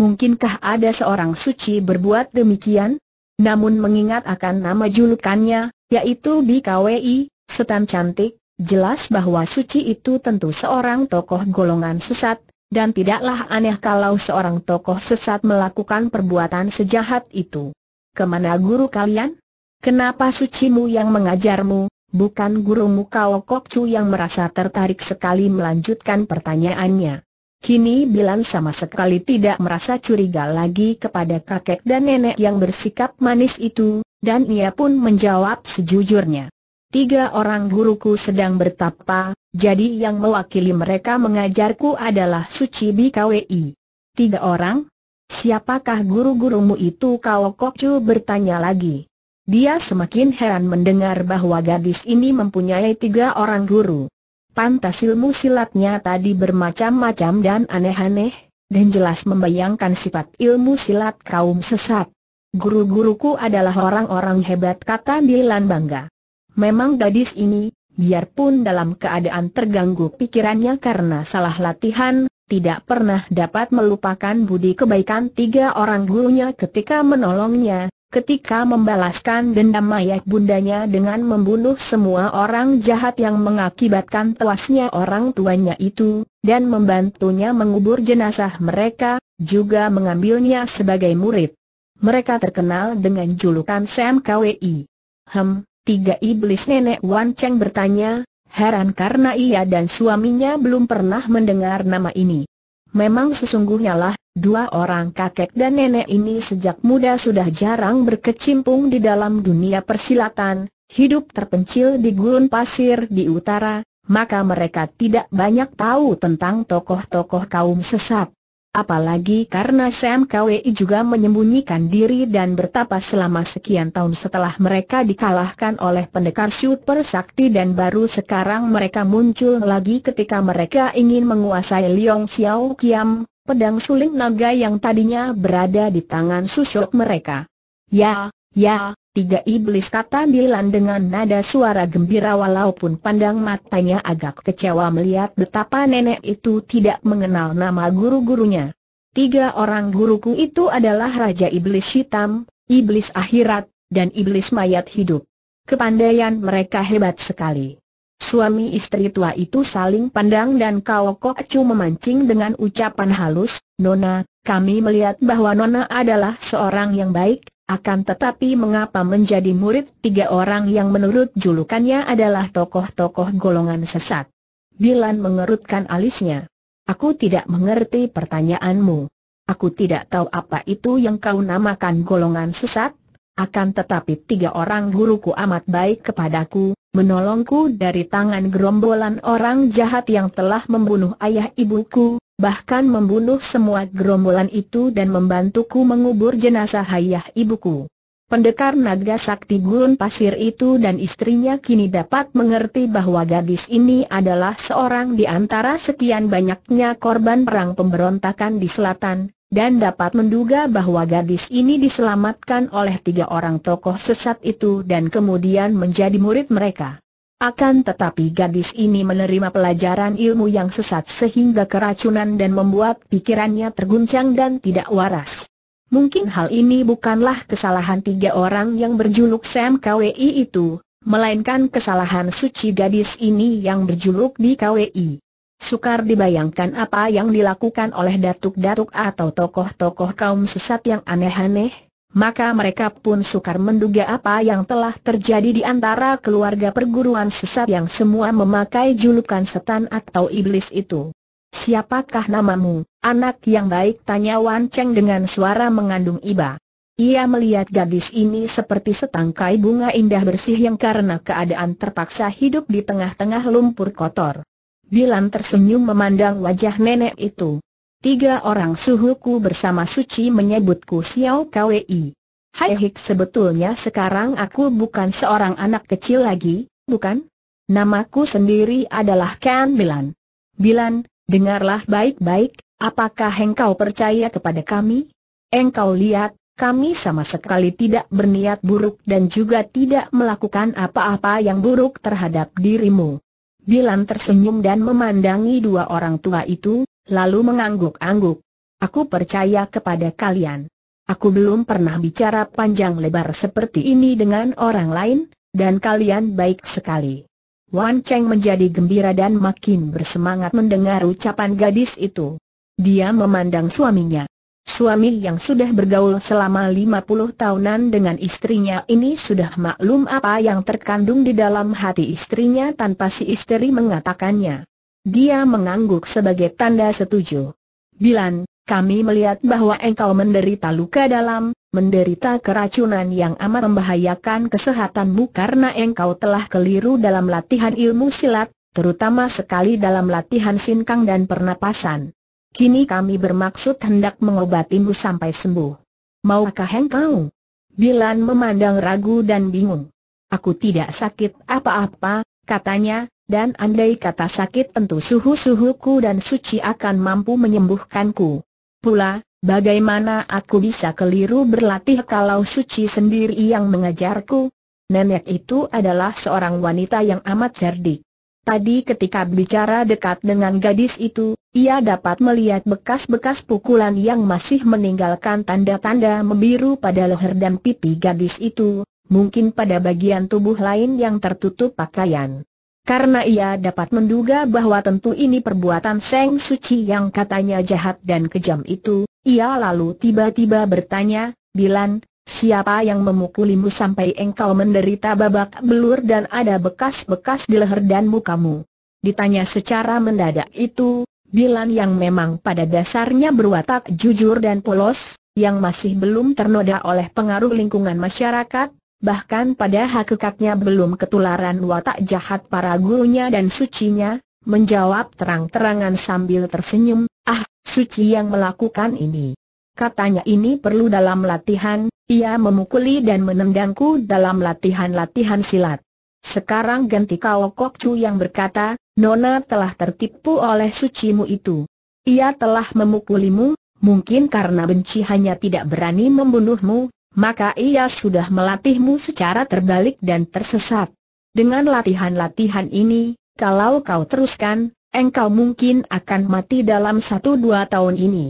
mungkinkah ada seorang suci berbuat demikian? Namun mengingat akan nama julukannya, yaitu BKWI, setan cantik, jelas bahwa suci itu tentu seorang tokoh golongan sesat, dan tidaklah aneh kalau seorang tokoh sesat melakukan perbuatan sejahat itu. Kemana guru kalian? Kenapa sucimu yang mengajarmu, bukan gurumu Kau yang merasa tertarik sekali melanjutkan pertanyaannya. Kini Bilan sama sekali tidak merasa curiga lagi kepada kakek dan nenek yang bersikap manis itu, dan ia pun menjawab sejujurnya. Tiga orang guruku sedang bertapa, jadi yang mewakili mereka mengajarku adalah Suci BKWI. Tiga orang? Siapakah guru-gurumu itu Kau Kokcu bertanya lagi. Dia semakin heran mendengar bahwa gadis ini mempunyai tiga orang guru. Pantas ilmu silatnya tadi bermacam-macam dan aneh-aneh, dan jelas membayangkan sifat ilmu silat kaum sesat. Guru-guruku adalah orang-orang hebat kata Dilan bangga. Memang gadis ini, biarpun dalam keadaan terganggu pikirannya karena salah latihan, tidak pernah dapat melupakan budi kebaikan tiga orang gurunya ketika menolongnya, ketika membalaskan dendam mayat bundanya dengan membunuh semua orang jahat yang mengakibatkan tewasnya orang tuanya itu, dan membantunya mengubur jenazah mereka, juga mengambilnya sebagai murid. Mereka terkenal dengan julukan Sam KWI. Hem, tiga iblis nenek Wan Cheng bertanya, heran karena ia dan suaminya belum pernah mendengar nama ini. Memang sesungguhnya lah, dua orang kakek dan nenek ini sejak muda sudah jarang berkecimpung di dalam dunia persilatan, hidup terpencil di gurun pasir di utara, maka mereka tidak banyak tahu tentang tokoh-tokoh kaum sesat. Apalagi karena Sam Kwei juga menyembunyikan diri dan bertapa selama sekian tahun setelah mereka dikalahkan oleh pendekar super sakti dan baru sekarang mereka muncul lagi ketika mereka ingin menguasai Liong Xiao Kiam, pedang suling naga yang tadinya berada di tangan susuk mereka. Ya, Ya, tiga iblis kata Dilan dengan nada suara gembira walaupun pandang matanya agak kecewa melihat betapa nenek itu tidak mengenal nama guru-gurunya. Tiga orang guruku itu adalah Raja Iblis Hitam, Iblis Akhirat, dan Iblis Mayat Hidup. Kepandaian mereka hebat sekali. Suami istri tua itu saling pandang dan kau Kok memancing dengan ucapan halus, Nona, kami melihat bahwa Nona adalah seorang yang baik, akan tetapi mengapa menjadi murid tiga orang yang menurut julukannya adalah tokoh-tokoh golongan sesat? Bilan mengerutkan alisnya. Aku tidak mengerti pertanyaanmu. Aku tidak tahu apa itu yang kau namakan golongan sesat, akan tetapi tiga orang guruku amat baik kepadaku, menolongku dari tangan gerombolan orang jahat yang telah membunuh ayah ibuku, bahkan membunuh semua gerombolan itu dan membantuku mengubur jenazah ayah ibuku. Pendekar naga sakti gurun pasir itu dan istrinya kini dapat mengerti bahwa gadis ini adalah seorang di antara sekian banyaknya korban perang pemberontakan di selatan, dan dapat menduga bahwa gadis ini diselamatkan oleh tiga orang tokoh sesat itu dan kemudian menjadi murid mereka. Akan tetapi gadis ini menerima pelajaran ilmu yang sesat sehingga keracunan dan membuat pikirannya terguncang dan tidak waras. Mungkin hal ini bukanlah kesalahan tiga orang yang berjuluk Sam KWI itu, melainkan kesalahan suci gadis ini yang berjuluk di KWI. Sukar dibayangkan apa yang dilakukan oleh datuk-datuk atau tokoh-tokoh kaum sesat yang aneh-aneh, maka mereka pun sukar menduga apa yang telah terjadi di antara keluarga perguruan sesat yang semua memakai julukan setan atau iblis itu. Siapakah namamu, anak yang baik? Tanya Wan Cheng dengan suara mengandung iba. Ia melihat gadis ini seperti setangkai bunga indah bersih yang karena keadaan terpaksa hidup di tengah-tengah lumpur kotor. Bilan tersenyum memandang wajah nenek itu. Tiga orang suhuku bersama suci menyebutku Xiao Kwei. Hai Hik sebetulnya sekarang aku bukan seorang anak kecil lagi, bukan? Namaku sendiri adalah Kan Bilan. Bilan, dengarlah baik-baik, apakah engkau percaya kepada kami? Engkau lihat, kami sama sekali tidak berniat buruk dan juga tidak melakukan apa-apa yang buruk terhadap dirimu. Bilan tersenyum dan memandangi dua orang tua itu, lalu mengangguk-angguk. Aku percaya kepada kalian. Aku belum pernah bicara panjang lebar seperti ini dengan orang lain, dan kalian baik sekali. Wan Cheng menjadi gembira dan makin bersemangat mendengar ucapan gadis itu. Dia memandang suaminya. Suami yang sudah bergaul selama lima puluh tahunan dengan istrinya ini sudah maklum apa yang terkandung di dalam hati istrinya tanpa si istri mengatakannya. Dia mengangguk sebagai tanda setuju. Bilan, kami melihat bahwa engkau menderita luka dalam, menderita keracunan yang amat membahayakan kesehatanmu karena engkau telah keliru dalam latihan ilmu silat, terutama sekali dalam latihan sinkang dan pernapasan. Kini kami bermaksud hendak mengobatimu sampai sembuh. Maukah engkau? Bilan memandang ragu dan bingung. Aku tidak sakit apa-apa, katanya, dan andai kata sakit tentu suhu-suhuku dan suci akan mampu menyembuhkanku. Pula, bagaimana aku bisa keliru berlatih kalau suci sendiri yang mengajarku? Nenek itu adalah seorang wanita yang amat cerdik. Tadi ketika bicara dekat dengan gadis itu, ia dapat melihat bekas-bekas pukulan yang masih meninggalkan tanda-tanda membiru pada leher dan pipi gadis itu, mungkin pada bagian tubuh lain yang tertutup pakaian karena ia dapat menduga bahwa tentu ini perbuatan Seng Suci yang katanya jahat dan kejam itu, ia lalu tiba-tiba bertanya, Bilan, siapa yang memukulimu sampai engkau menderita babak belur dan ada bekas-bekas di leher dan mukamu? Ditanya secara mendadak itu, Bilan yang memang pada dasarnya berwatak jujur dan polos, yang masih belum ternoda oleh pengaruh lingkungan masyarakat, bahkan pada hakikatnya belum ketularan watak jahat para gurunya dan sucinya, menjawab terang-terangan sambil tersenyum, ah, suci yang melakukan ini. Katanya ini perlu dalam latihan, ia memukuli dan menendangku dalam latihan-latihan silat. Sekarang ganti kau kok cu yang berkata, Nona telah tertipu oleh sucimu itu. Ia telah memukulimu, mungkin karena benci hanya tidak berani membunuhmu, maka ia sudah melatihmu secara terbalik dan tersesat. Dengan latihan-latihan ini, kalau kau teruskan, engkau mungkin akan mati dalam satu dua tahun ini.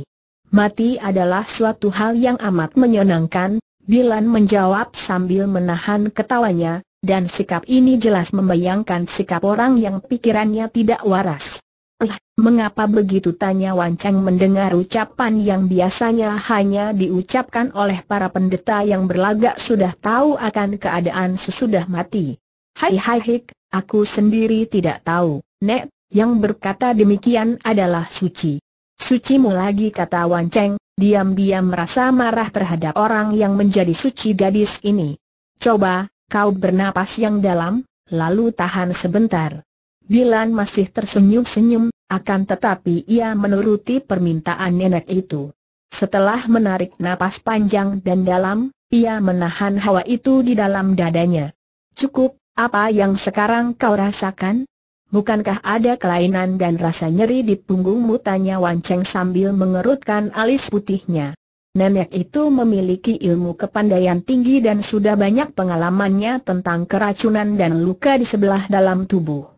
Mati adalah suatu hal yang amat menyenangkan, Bilan menjawab sambil menahan ketawanya, dan sikap ini jelas membayangkan sikap orang yang pikirannya tidak waras mengapa begitu tanya Wancang mendengar ucapan yang biasanya hanya diucapkan oleh para pendeta yang berlagak sudah tahu akan keadaan sesudah mati. Hai hai hik, aku sendiri tidak tahu, Nek, yang berkata demikian adalah Suci. Sucimu lagi kata Wanceng, diam-diam merasa marah terhadap orang yang menjadi suci gadis ini. Coba, kau bernapas yang dalam, lalu tahan sebentar. Dilan masih tersenyum-senyum, akan tetapi ia menuruti permintaan nenek itu. Setelah menarik napas panjang dan dalam, ia menahan hawa itu di dalam dadanya. Cukup, apa yang sekarang kau rasakan? Bukankah ada kelainan dan rasa nyeri di punggungmu? Tanya Wan Cheng sambil mengerutkan alis putihnya. Nenek itu memiliki ilmu kepandaian tinggi dan sudah banyak pengalamannya tentang keracunan dan luka di sebelah dalam tubuh.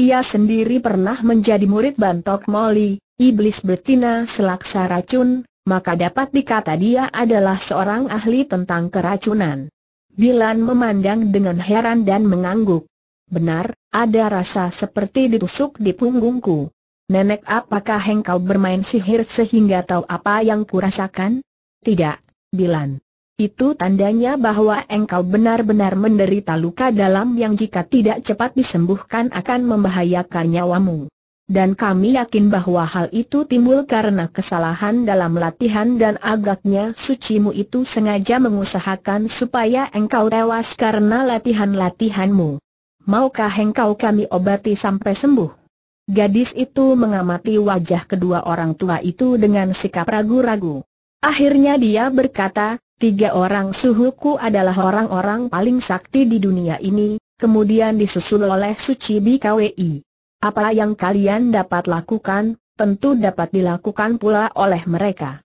Ia sendiri pernah menjadi murid Bantok Moli, iblis betina selaksa racun, maka dapat dikata dia adalah seorang ahli tentang keracunan. Bilan memandang dengan heran dan mengangguk. Benar, ada rasa seperti ditusuk di punggungku. Nenek apakah engkau bermain sihir sehingga tahu apa yang kurasakan? Tidak, Bilan. Itu tandanya bahwa engkau benar-benar menderita luka dalam yang jika tidak cepat disembuhkan akan membahayakan nyawamu. Dan kami yakin bahwa hal itu timbul karena kesalahan dalam latihan dan agaknya sucimu itu sengaja mengusahakan supaya engkau tewas karena latihan-latihanmu. Maukah engkau kami obati sampai sembuh? Gadis itu mengamati wajah kedua orang tua itu dengan sikap ragu-ragu. Akhirnya dia berkata, Tiga orang suhuku adalah orang-orang paling sakti di dunia ini, kemudian disusul oleh Suci BKWI. Apa yang kalian dapat lakukan, tentu dapat dilakukan pula oleh mereka.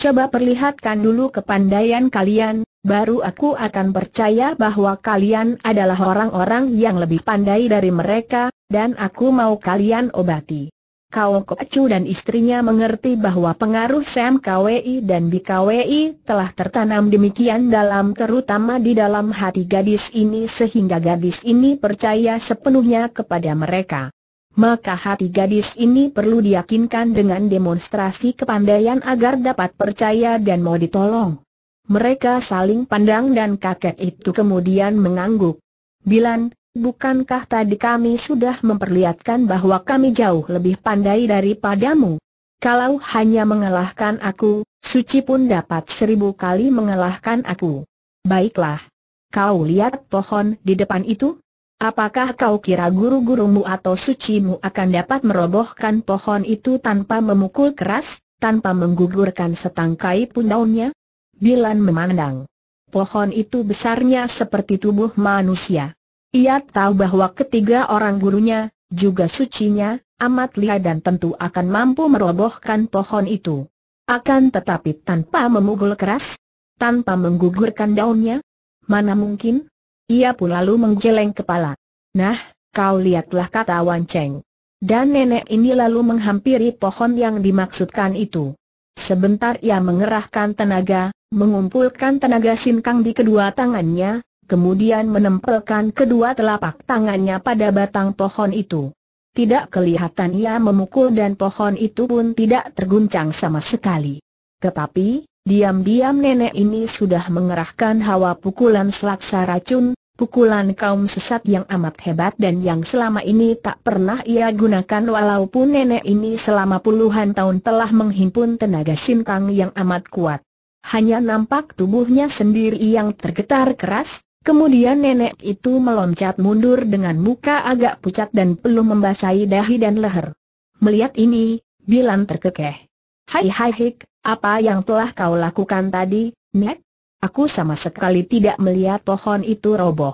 Coba perlihatkan dulu kepandaian kalian, baru aku akan percaya bahwa kalian adalah orang-orang yang lebih pandai dari mereka, dan aku mau kalian obati. Kau Kocu dan istrinya mengerti bahwa pengaruh Sam KWI dan BKWI telah tertanam demikian dalam terutama di dalam hati gadis ini sehingga gadis ini percaya sepenuhnya kepada mereka. Maka hati gadis ini perlu diyakinkan dengan demonstrasi kepandaian agar dapat percaya dan mau ditolong. Mereka saling pandang dan kakek itu kemudian mengangguk. Bilan, bukankah tadi kami sudah memperlihatkan bahwa kami jauh lebih pandai daripadamu? Kalau hanya mengalahkan aku, Suci pun dapat seribu kali mengalahkan aku. Baiklah. Kau lihat pohon di depan itu? Apakah kau kira guru-gurumu atau sucimu akan dapat merobohkan pohon itu tanpa memukul keras, tanpa menggugurkan setangkai pun daunnya? Bilan memandang. Pohon itu besarnya seperti tubuh manusia. Ia tahu bahwa ketiga orang gurunya, juga sucinya, amat lihai dan tentu akan mampu merobohkan pohon itu. Akan tetapi tanpa memukul keras, tanpa menggugurkan daunnya, mana mungkin? Ia pun lalu menggeleng kepala. Nah, kau lihatlah kata Wan Cheng. Dan nenek ini lalu menghampiri pohon yang dimaksudkan itu. Sebentar ia mengerahkan tenaga, mengumpulkan tenaga sinkang di kedua tangannya, kemudian menempelkan kedua telapak tangannya pada batang pohon itu. Tidak kelihatan ia memukul dan pohon itu pun tidak terguncang sama sekali. Tetapi, diam-diam nenek ini sudah mengerahkan hawa pukulan selaksa racun, pukulan kaum sesat yang amat hebat dan yang selama ini tak pernah ia gunakan walaupun nenek ini selama puluhan tahun telah menghimpun tenaga sinkang yang amat kuat. Hanya nampak tubuhnya sendiri yang tergetar keras, Kemudian nenek itu meloncat mundur dengan muka agak pucat dan peluh membasahi dahi dan leher. Melihat ini, Bilan terkekeh. Hai hai hik, apa yang telah kau lakukan tadi, Nek? Aku sama sekali tidak melihat pohon itu roboh.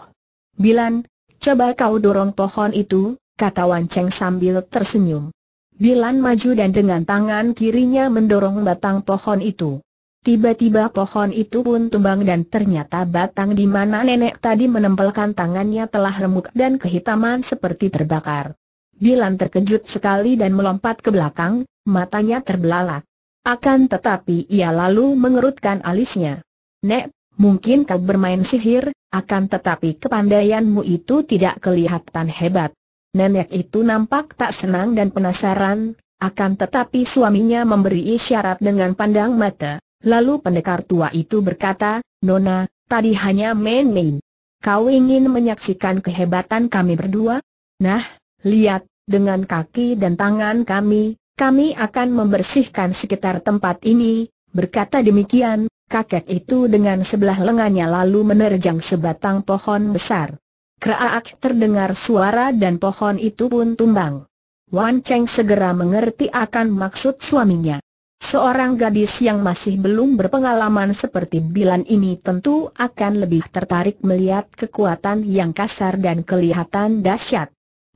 Bilan, coba kau dorong pohon itu, kata Wan Cheng sambil tersenyum. Bilan maju dan dengan tangan kirinya mendorong batang pohon itu. Tiba-tiba pohon itu pun tumbang dan ternyata batang di mana nenek tadi menempelkan tangannya telah remuk dan kehitaman seperti terbakar. Bilan terkejut sekali dan melompat ke belakang, matanya terbelalak. Akan tetapi ia lalu mengerutkan alisnya. Nek, mungkin kau bermain sihir, akan tetapi kepandaianmu itu tidak kelihatan hebat. Nenek itu nampak tak senang dan penasaran, akan tetapi suaminya memberi isyarat dengan pandang mata. Lalu pendekar tua itu berkata, Nona, tadi hanya main-main. Kau ingin menyaksikan kehebatan kami berdua? Nah, lihat, dengan kaki dan tangan kami, kami akan membersihkan sekitar tempat ini. Berkata demikian, kakek itu dengan sebelah lengannya lalu menerjang sebatang pohon besar. Kraak terdengar suara dan pohon itu pun tumbang. Wan Cheng segera mengerti akan maksud suaminya. Seorang gadis yang masih belum berpengalaman seperti Bilan ini tentu akan lebih tertarik melihat kekuatan yang kasar dan kelihatan dahsyat.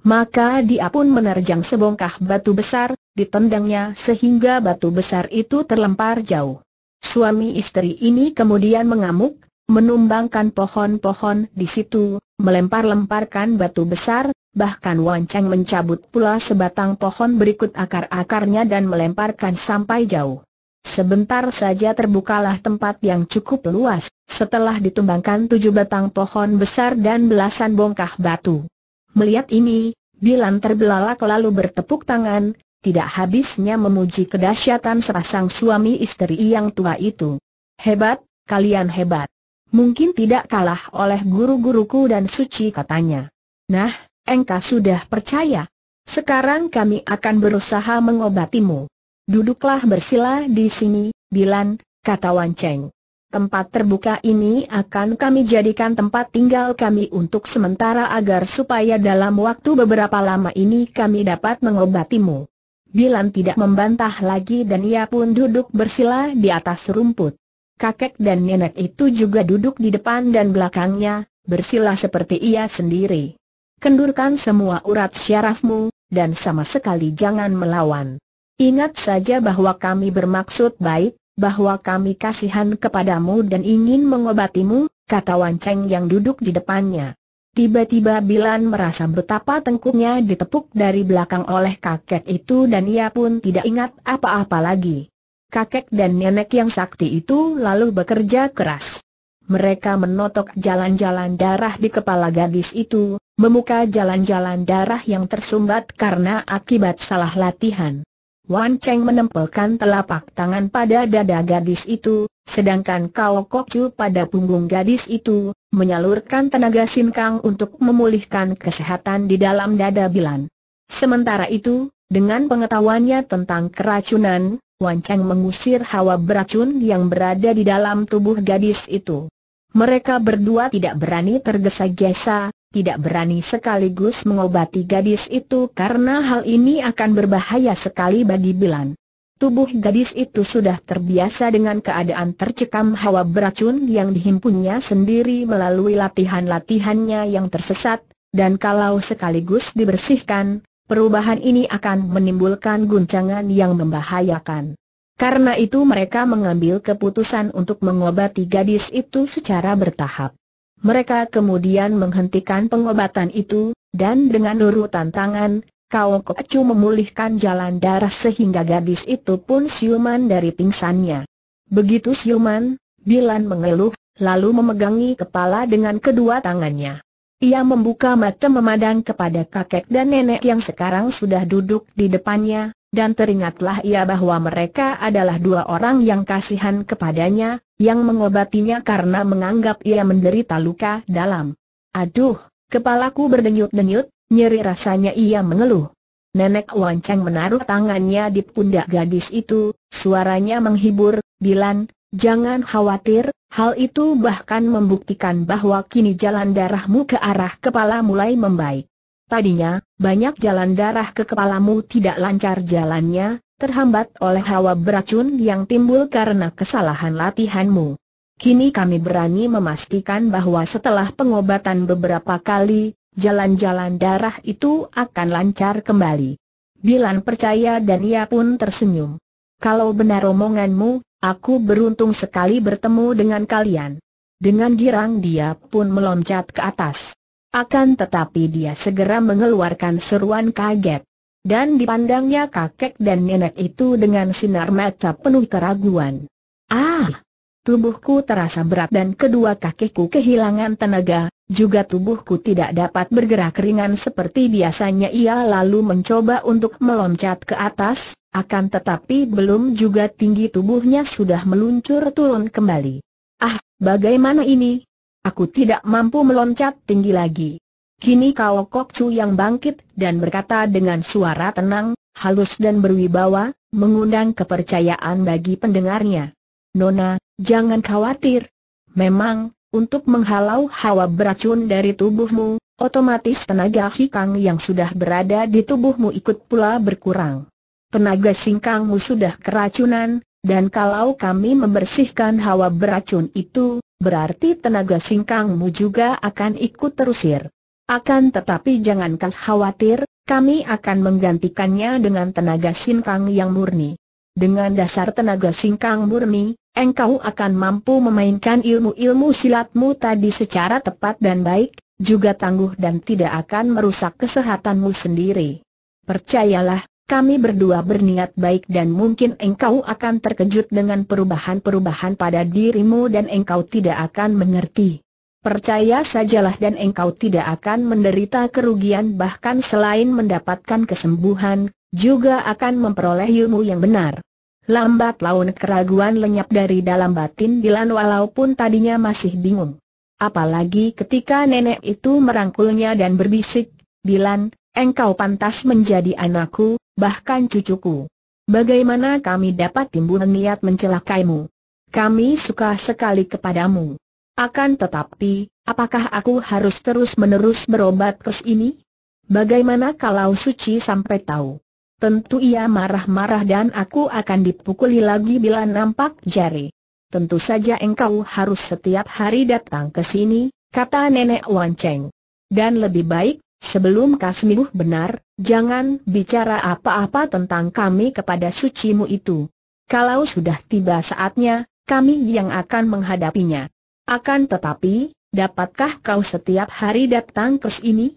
Maka dia pun menerjang sebongkah batu besar, ditendangnya sehingga batu besar itu terlempar jauh. Suami istri ini kemudian mengamuk, menumbangkan pohon-pohon di situ, melempar-lemparkan batu besar, bahkan wancang mencabut pula sebatang pohon berikut akar-akarnya dan melemparkan sampai jauh. Sebentar saja terbukalah tempat yang cukup luas, setelah ditumbangkan tujuh batang pohon besar dan belasan bongkah batu. Melihat ini, Bilan terbelalak lalu bertepuk tangan, tidak habisnya memuji kedahsyatan serasang suami istri yang tua itu. Hebat, kalian hebat. Mungkin tidak kalah oleh guru-guruku dan suci katanya. Nah, engkau sudah percaya. Sekarang kami akan berusaha mengobatimu. Duduklah bersila di sini, Bilan, kata Wan Cheng. Tempat terbuka ini akan kami jadikan tempat tinggal kami untuk sementara agar supaya dalam waktu beberapa lama ini kami dapat mengobatimu. Bilan tidak membantah lagi dan ia pun duduk bersila di atas rumput. Kakek dan nenek itu juga duduk di depan dan belakangnya, bersila seperti ia sendiri kendurkan semua urat syarafmu, dan sama sekali jangan melawan. Ingat saja bahwa kami bermaksud baik, bahwa kami kasihan kepadamu dan ingin mengobatimu, kata Wan Cheng yang duduk di depannya. Tiba-tiba Bilan merasa betapa tengkuknya ditepuk dari belakang oleh kakek itu dan ia pun tidak ingat apa-apa lagi. Kakek dan nenek yang sakti itu lalu bekerja keras. Mereka menotok jalan-jalan darah di kepala gadis itu, memuka jalan-jalan darah yang tersumbat karena akibat salah latihan. Wan Cheng menempelkan telapak tangan pada dada gadis itu, sedangkan Kao Kok Chu pada punggung gadis itu, menyalurkan tenaga sin kang untuk memulihkan kesehatan di dalam dada Bilan. Sementara itu, dengan pengetahuannya tentang keracunan, Wan Cheng mengusir hawa beracun yang berada di dalam tubuh gadis itu. Mereka berdua tidak berani tergesa-gesa, tidak berani sekaligus mengobati gadis itu karena hal ini akan berbahaya sekali bagi Bilan. Tubuh gadis itu sudah terbiasa dengan keadaan tercekam hawa beracun yang dihimpunnya sendiri melalui latihan-latihannya yang tersesat, dan kalau sekaligus dibersihkan, perubahan ini akan menimbulkan guncangan yang membahayakan. Karena itu mereka mengambil keputusan untuk mengobati gadis itu secara bertahap. Mereka kemudian menghentikan pengobatan itu, dan dengan urutan tangan, Kau Kocu memulihkan jalan darah sehingga gadis itu pun siuman dari pingsannya. Begitu siuman, Bilan mengeluh, lalu memegangi kepala dengan kedua tangannya. Ia membuka mata memandang kepada kakek dan nenek yang sekarang sudah duduk di depannya, dan teringatlah ia bahwa mereka adalah dua orang yang kasihan kepadanya, yang mengobatinya karena menganggap ia menderita luka dalam. Aduh, kepalaku berdenyut-denyut, nyeri rasanya ia mengeluh. Nenek Wancang menaruh tangannya di pundak gadis itu, suaranya menghibur, Dilan, jangan khawatir, hal itu bahkan membuktikan bahwa kini jalan darahmu ke arah kepala mulai membaik. Tadinya, banyak jalan darah ke kepalamu tidak lancar jalannya, terhambat oleh hawa beracun yang timbul karena kesalahan latihanmu. Kini kami berani memastikan bahwa setelah pengobatan beberapa kali, jalan-jalan darah itu akan lancar kembali. Bilan percaya dan ia pun tersenyum. Kalau benar omonganmu, aku beruntung sekali bertemu dengan kalian. Dengan girang dia pun meloncat ke atas. Akan tetapi dia segera mengeluarkan seruan kaget. Dan dipandangnya kakek dan nenek itu dengan sinar mata penuh keraguan. Ah! Tubuhku terasa berat dan kedua kakiku kehilangan tenaga, juga tubuhku tidak dapat bergerak ringan seperti biasanya ia lalu mencoba untuk meloncat ke atas, akan tetapi belum juga tinggi tubuhnya sudah meluncur turun kembali. Ah, bagaimana ini? Aku tidak mampu meloncat tinggi lagi. Kini kau Kok Chu yang bangkit dan berkata dengan suara tenang, halus dan berwibawa, mengundang kepercayaan bagi pendengarnya. Nona, jangan khawatir. Memang, untuk menghalau hawa beracun dari tubuhmu, otomatis tenaga hikang yang sudah berada di tubuhmu ikut pula berkurang. Tenaga singkangmu sudah keracunan, dan kalau kami membersihkan hawa beracun itu, berarti tenaga singkangmu juga akan ikut terusir. Akan tetapi jangan khawatir, kami akan menggantikannya dengan tenaga singkang yang murni. Dengan dasar tenaga singkang murni, engkau akan mampu memainkan ilmu-ilmu silatmu tadi secara tepat dan baik, juga tangguh dan tidak akan merusak kesehatanmu sendiri. Percayalah, kami berdua berniat baik dan mungkin engkau akan terkejut dengan perubahan-perubahan pada dirimu dan engkau tidak akan mengerti. Percaya sajalah dan engkau tidak akan menderita kerugian bahkan selain mendapatkan kesembuhan, juga akan memperoleh ilmu yang benar. Lambat laun keraguan lenyap dari dalam batin Dilan walaupun tadinya masih bingung. Apalagi ketika nenek itu merangkulnya dan berbisik, Dilan, engkau pantas menjadi anakku, bahkan cucuku. Bagaimana kami dapat timbul niat mencelakaimu? Kami suka sekali kepadamu. Akan tetapi, apakah aku harus terus-menerus berobat kes ini? Bagaimana kalau Suci sampai tahu? Tentu ia marah-marah dan aku akan dipukuli lagi bila nampak jari. Tentu saja engkau harus setiap hari datang ke sini, kata nenek Wan Cheng. Dan lebih baik Sebelum kau sembuh benar, jangan bicara apa-apa tentang kami kepada sucimu itu. Kalau sudah tiba saatnya, kami yang akan menghadapinya. Akan tetapi, dapatkah kau setiap hari datang ke sini?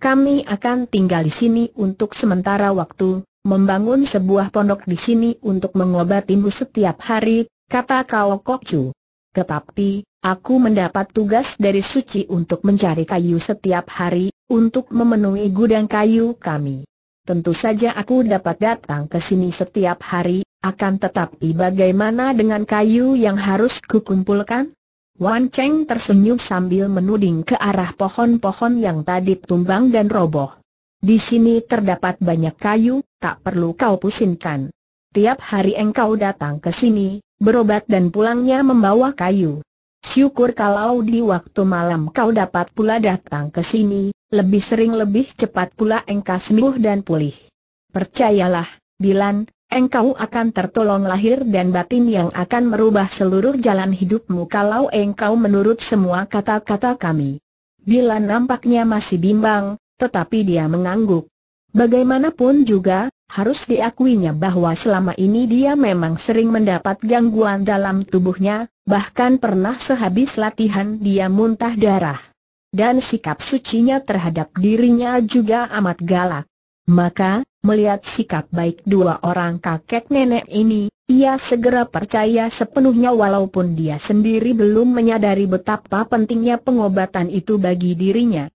Kami akan tinggal di sini untuk sementara waktu, membangun sebuah pondok di sini untuk mengobatimu setiap hari, kata Kao Kokcu. Tetapi, aku mendapat tugas dari Suci untuk mencari kayu setiap hari, untuk memenuhi gudang kayu kami. Tentu saja aku dapat datang ke sini setiap hari, akan tetapi bagaimana dengan kayu yang harus kukumpulkan? Wan Cheng tersenyum sambil menuding ke arah pohon-pohon yang tadi tumbang dan roboh. Di sini terdapat banyak kayu, tak perlu kau pusingkan. Tiap hari engkau datang ke sini, berobat dan pulangnya membawa kayu. Syukur kalau di waktu malam kau dapat pula datang ke sini, lebih sering lebih cepat pula engkau sembuh dan pulih. Percayalah, Bilan, engkau akan tertolong lahir dan batin yang akan merubah seluruh jalan hidupmu kalau engkau menurut semua kata-kata kami. Bilan nampaknya masih bimbang, tetapi dia mengangguk. Bagaimanapun juga, harus diakuinya bahwa selama ini dia memang sering mendapat gangguan dalam tubuhnya, bahkan pernah sehabis latihan dia muntah darah dan sikap sucinya terhadap dirinya juga amat galak. Maka, melihat sikap baik dua orang kakek nenek ini, ia segera percaya sepenuhnya walaupun dia sendiri belum menyadari betapa pentingnya pengobatan itu bagi dirinya.